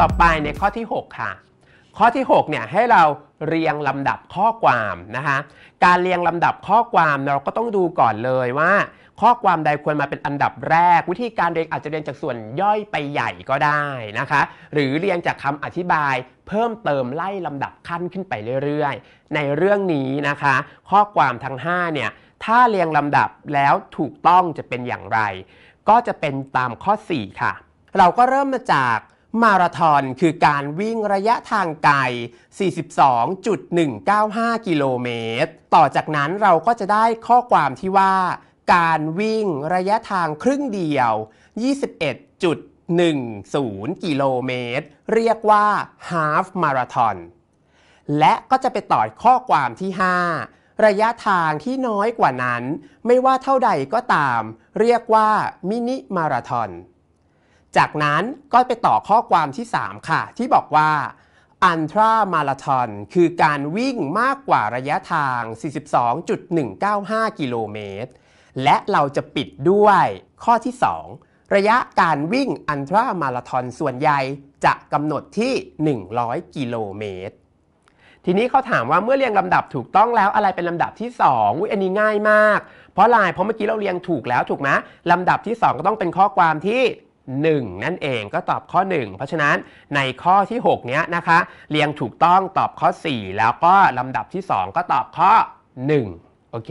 ต่อไปในข้อที่6ค่ะ ข้อที่ 6เนี่ยให้เราเรียงลำดับข้อความนะคะการเรียงลำดับข้อความเราก็ต้องดูก่อนเลยว่า ข้อความใดควรมาเป็นอันดับแรก วิธีการเรียงอาจจะเรียงจากส่วนย่อยไปใหญ่ก็ได้นะคะ หรือเรียงจากคำอธิบาย เพิ่มเติมไล่ลำดับขั้นขึ้นไปเรื่อยๆ ในเรื่องนี้นะคะ ข้อความทั้ง5เนี่ยถ้าเรียงลำดับแล้วถูกต้องจะเป็นอย่างไร ก็จะเป็นตามข้อ4ค่ะเราก็เริ่มมาจากมาราธอนคือการวิ่งระยะทางไกล 42.195 กิโลเมตร ต่อจากนั้นเราก็จะได้ข้อความที่ว่า การวิ่งระยะทางครึ่งเดียว 21.10 กิโลเมตร เรียกว่า half marathon และก็จะไปต่อข้อความที่ 5 ระยะทางที่น้อยกว่านั้น ไม่ว่าเท่าใดก็ตาม เรียกว่ามินิมาราทอนจากนั้นก็ไปต่อข้อความที่ 3 ค่ะ ที่บอกว่าอันทรามาราทอนคือการวิ่งมากกว่าระยะทาง 42.195กิโลเมตรและเราจะปิดด้วยข้อที่ 2ระยะการวิ่งอันทรามาราทอนส่วนใหญ่จะกำหนดที่ 100 กิโลเมตร ทีนี้เขาถามว่าเมื่อเรียงลำดับถูกต้องแล้วอะไรเป็นลำดับที่2อุ้ยอันนี้ง่ายมาก เพราะลายเพราะเมื่อกี้เราเรียงถูกแล้วถูกไหมลำดับที่2ก็ต้องเป็นข้อความที่1 นั่นเองก็ตอบข้อ 1 เพราะฉะนั้นในข้อที่ 6 เนี้ยนะคะ เรียงถูกต้องตอบข้อ 4 แล้วก็ลำดับที่ 2 ก็ตอบข้อ 1 โอเค